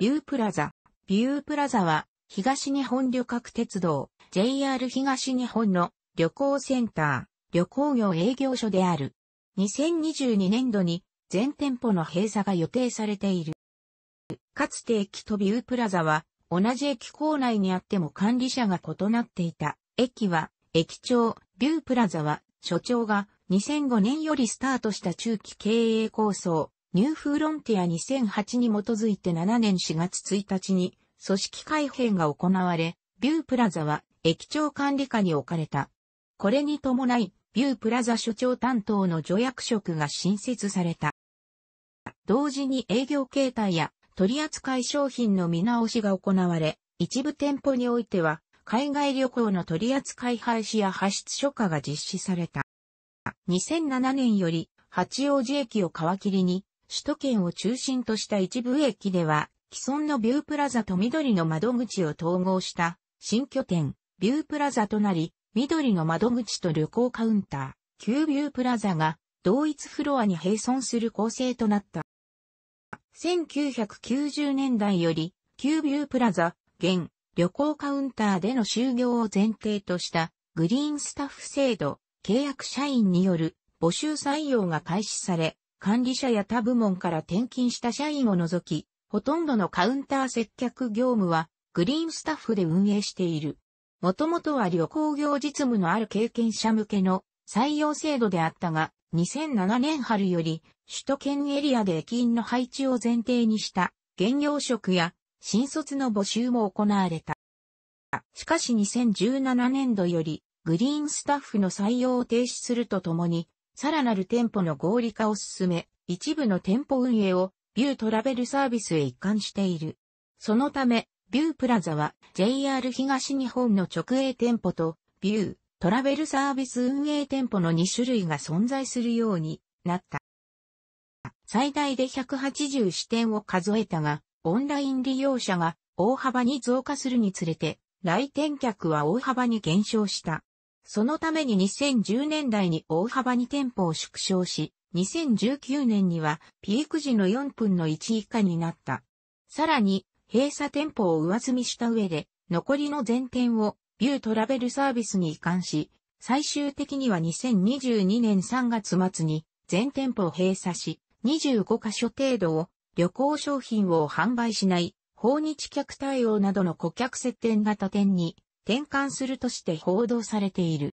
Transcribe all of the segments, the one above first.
ビュープラザ。ビュープラザは、東日本旅客鉄道、JR 東日本の旅行センター、旅行業営業所である。2022年度に全店舗の閉鎖が予定されている。かつて駅とビュープラザは同じ駅構内にあっても管理者が異なっていた。駅は駅長、ビュープラザは所長が2005年よりスタートした中期経営構想、ニューフーロンティア2008に基づいて7年4月1日に組織改編が行われ、ビュープラザは駅長管理下に置かれた。これに伴い、ビュープラザ所長担当の助役職が新設された。同時に営業形態や取扱い商品の見直しが行われ、一部店舗においては、海外旅行の取扱い廃止や発出初可が実施された。2007年より八王子駅を皮切りに首都圏を中心とした一部駅では、既存のビュープラザと緑の窓口を統合した新拠点、ビュープラザとなり、緑の窓口と旅行カウンター、旧ビュープラザが同一フロアに併存する構成となった。1990年代より、旧ビュープラザ、現、旅行カウンターでの就業を前提としたグリーンスタッフ制度、契約社員による募集採用が開始され、管理者や他部門から転勤した社員を除き、ほとんどのカウンター接客業務はグリーンスタッフで運営している。もともとは旅行業実務のある経験者向けの採用制度であったが、2007年春より首都圏エリアで駅員の配置を前提にした現業職や新卒の募集も行われた。しかし2017年度よりグリーンスタッフの採用を停止するとともにさらなる店舗の合理化を進め、一部の店舗運営をビュートラベルサービスへ一貫している。そのため、ビュープラザは JR 東日本の直営店舗とビュートラベルサービス運営店舗の2種類が存在するようになった。最大で180支店を数えたが、オンライン利用者が大幅に増加するにつれて、来店客は大幅に減少した。そのために2010年代に大幅に店舗を縮小し、2019年にはピーク時の4分の1以下になった。さらに、閉鎖店舗を上積みした上で、残りの全店をビュートラベルサービスに移管し、最終的には2022年3月末に全店舗を閉鎖し、25カ所程度を旅行商品を販売しない、訪日客対応などの顧客接点型店に転換するとして報道されている。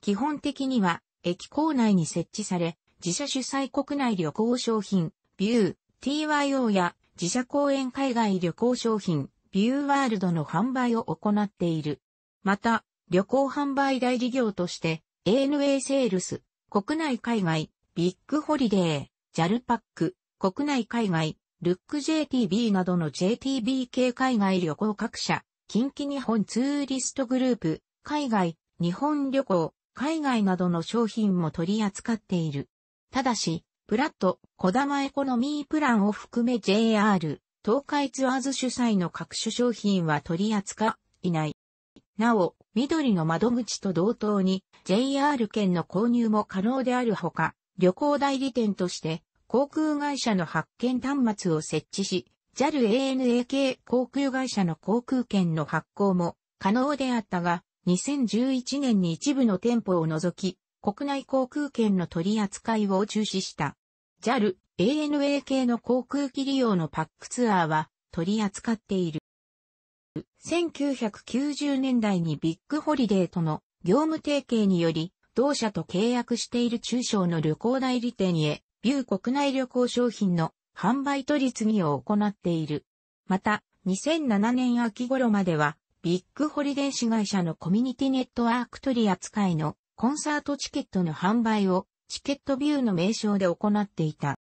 基本的には、駅構内に設置され、自社主催国内旅行商品、ビュー、TYO や自社公演海外旅行商品、ビューワールドの販売を行っている。また、旅行販売代理業として、ANA セールス、国内海外、ビッグホリデー、JAL パック、国内海外、ルック JTB などの JTB 系海外旅行各社、近畿日本ツーリストグループ、海外、日本旅行、海外などの商品も取り扱っている。ただし、プラット、小玉エコノミープランを含め JR、東海ツアーズ主催の各種商品は取り扱いない。なお、緑の窓口と同等に JR 券の購入も可能であるほか、旅行代理店として航空会社の発券端末を設置し、JAL-ANAK 航空会社の航空券の発行も可能であったが、2011年に一部の店舗を除き、国内航空券の取り扱いを中止した。JAL、ANA 系の航空機利用のパックツアーは取り扱っている。1990年代にビッグホリデーとの業務提携により、同社と契約している中小の旅行代理店へ、ビュー国内旅行商品の販売取次を行っている。また、2007年秋頃までは、ビッグホリデー市会社のコミュニティネットワーク取り扱いのコンサートチケットの販売をチケットビューの名称で行っていた。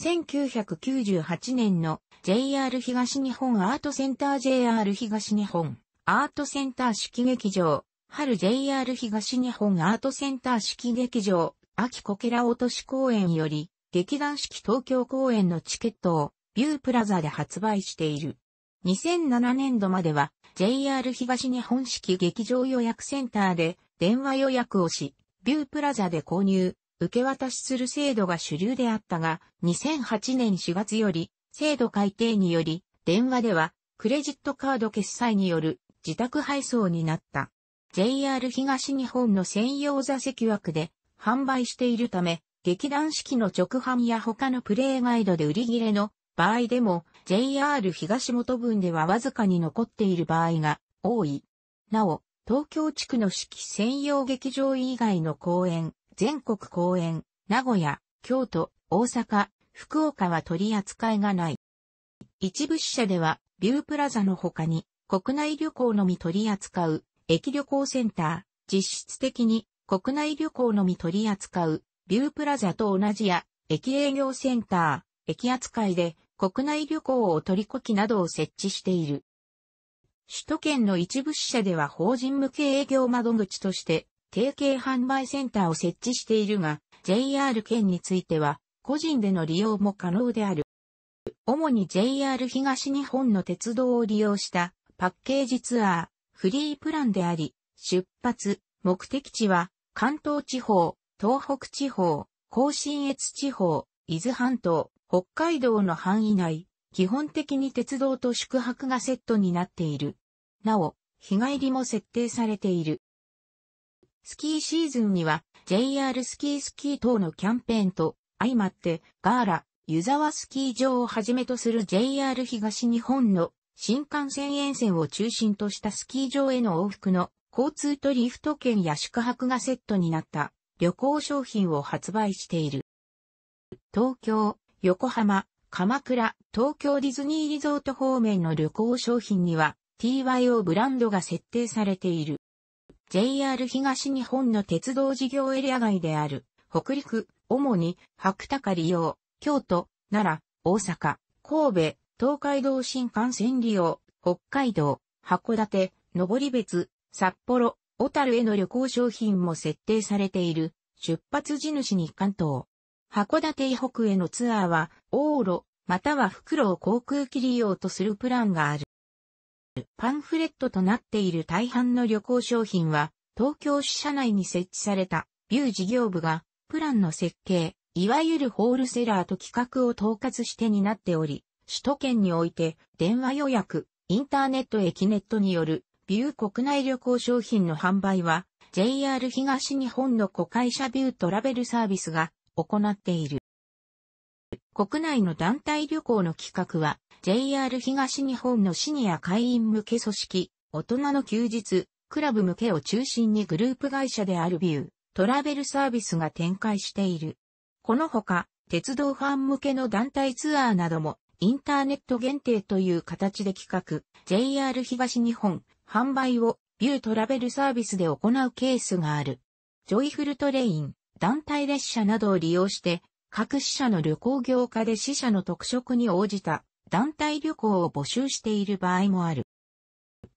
1998年の JR 東日本アートセンター JR 東日本アートセンター式劇場、春 JR 東日本アートセンター式劇場、秋こけら落とし公演より、劇団四季東京公演のチケットをビュープラザで発売している。2007年度までは JR 東日本式劇場予約センターで電話予約をし、ビュープラザで購入、受け渡しする制度が主流であったが、2008年4月より制度改定により、電話ではクレジットカード決済による自宅配送になった。JR 東日本の専用座席枠で販売しているため、劇団四季の直販や他のプレイガイドで売り切れの場合でも JR 東本分ではわずかに残っている場合が多い。なお、東京地区の四季専用劇場以外の公演、全国公演、名古屋、京都、大阪、福岡は取り扱いがない。一部支社では、ビュープラザの他に、国内旅行のみ取り扱う、駅旅行センター、実質的に国内旅行のみ取り扱う、ビュープラザと同じや、駅営業センター、駅扱いで、国内旅行を取りこきなどを設置している。首都圏の一部支社では法人向け営業窓口として、提携販売センターを設置しているが、JR 県については、個人での利用も可能である。主に JR 東日本の鉄道を利用したパッケージツアー、フリープランであり、出発、目的地は関東地方、東北地方、甲信越地方、伊豆半島、北海道の範囲内、基本的に鉄道と宿泊がセットになっている。なお、日帰りも設定されている。スキーシーズンには JR スキースキー等のキャンペーンと相まってガーラ、湯沢スキー場をはじめとする JR 東日本の新幹線沿線を中心としたスキー場への往復の交通とリフト券や宿泊がセットになった旅行商品を発売している。東京、横浜、鎌倉、東京ディズニーリゾート方面の旅行商品には TYO ブランドが設定されている。JR 東日本の鉄道事業エリア外である、北陸、主に白鷹利用、京都、奈良、大阪、神戸、東海道新幹線利用、北海道、函館、登別、札幌、小樽への旅行商品も設定されている、出発地主に関東。函館以北へのツアーは、往路、または袋を航空機利用とするプランがある。パンフレットとなっている大半の旅行商品は、東京支社内に設置された、ビュー事業部が、プランの設計、いわゆるホールセラーと企画を統括してになっており、首都圏において、電話予約、インターネット駅ネットによるビュー国内旅行商品の販売は、JR 東日本の子会社ビュートラベルサービスが行っている。国内の団体旅行の企画は、JR 東日本のシニア会員向け組織、大人の休日、クラブ向けを中心にグループ会社であるビュー、トラベルサービスが展開している。このほか、鉄道ファン向けの団体ツアーなども、インターネット限定という形で企画、JR 東日本、販売をビュートラベルサービスで行うケースがある。ジョイフルトレイン、団体列車などを利用して、各支社の旅行業家で支社の特色に応じた団体旅行を募集している場合もある。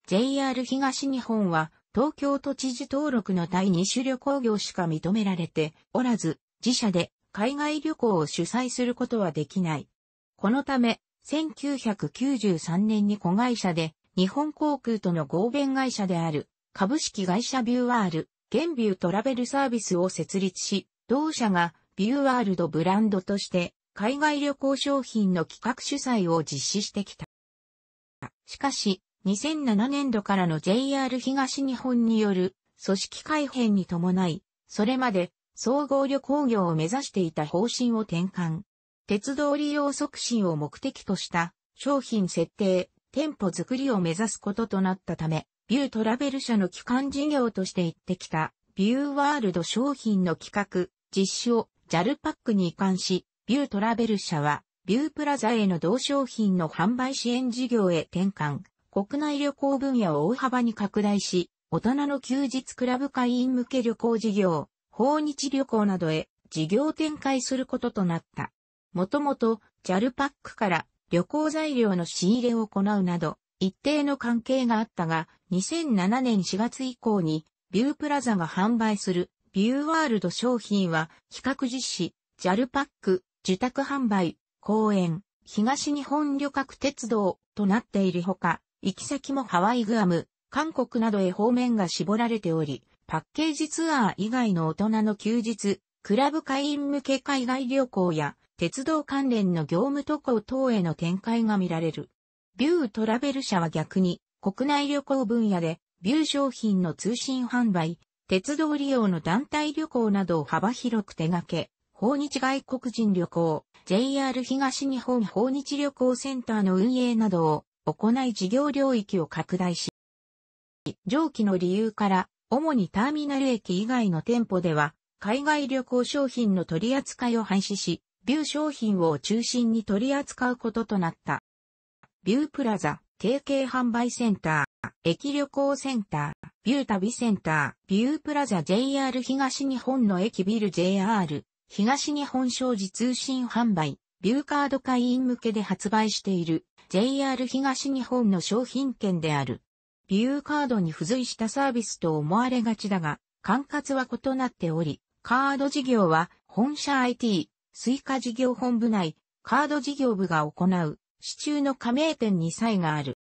JR 東日本は東京都知事登録の第二種旅行業しか認められておらず、自社で海外旅行を主催することはできない。このため、1993年に子会社で日本航空との合弁会社である、株式会社ビューアール、現ビュートラベルサービスを設立し、同社がビューアールドブランドとして、海外旅行商品の企画主催を実施してきた。しかし、2007年度からの JR 東日本による組織改編に伴い、それまで総合旅行業を目指していた方針を転換。鉄道利用促進を目的とした商品設定、店舗作りを目指すこととなったため、ビュートラベル社の基幹事業として行ってきた、ビューワールド商品の企画、実施を JAL パックに移管し、ビュートラベル社は、ビュープラザへの同商品の販売支援事業へ転換、国内旅行分野を大幅に拡大し、大人の休日クラブ会員向け旅行事業、訪日旅行などへ事業展開することとなった。もともと JAL パックから旅行材料の仕入れを行うなど、一定の関係があったが、2007年4月以降に、ビュープラザが販売する、ビューワールド商品は、企画実施、ジャルパック、受託販売、公園、東日本旅客鉄道となっているほか、行き先もハワイグアム、韓国などへ方面が絞られており、パッケージツアー以外の大人の休日、クラブ会員向け海外旅行や鉄道関連の業務渡航等への展開が見られる。ビュートラベル社は逆に、国内旅行分野で、ビュー商品の通信販売、鉄道利用の団体旅行などを幅広く手掛け、訪日外国人旅行、JR 東日本訪日旅行センターの運営などを行い事業領域を拡大し、上記の理由から、主にターミナル駅以外の店舗では、海外旅行商品の取り扱いを廃止し、ビュー商品を中心に取り扱うこととなった。ビュープラザ、提携販売センター、駅旅行センター、ビュー旅センター、ビュープラザ JR 東日本の駅ビル JR、東日本商事通信販売、ビューカード会員向けで発売している JR 東日本の商品券である。ビューカードに付随したサービスと思われがちだが、管轄は異なっており、カード事業は本社 IT、スイカ事業本部内、カード事業部が行う、市中の加盟店に差異がある。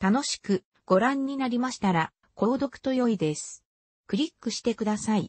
楽しくご覧になりましたら、購読と良いです。クリックしてください。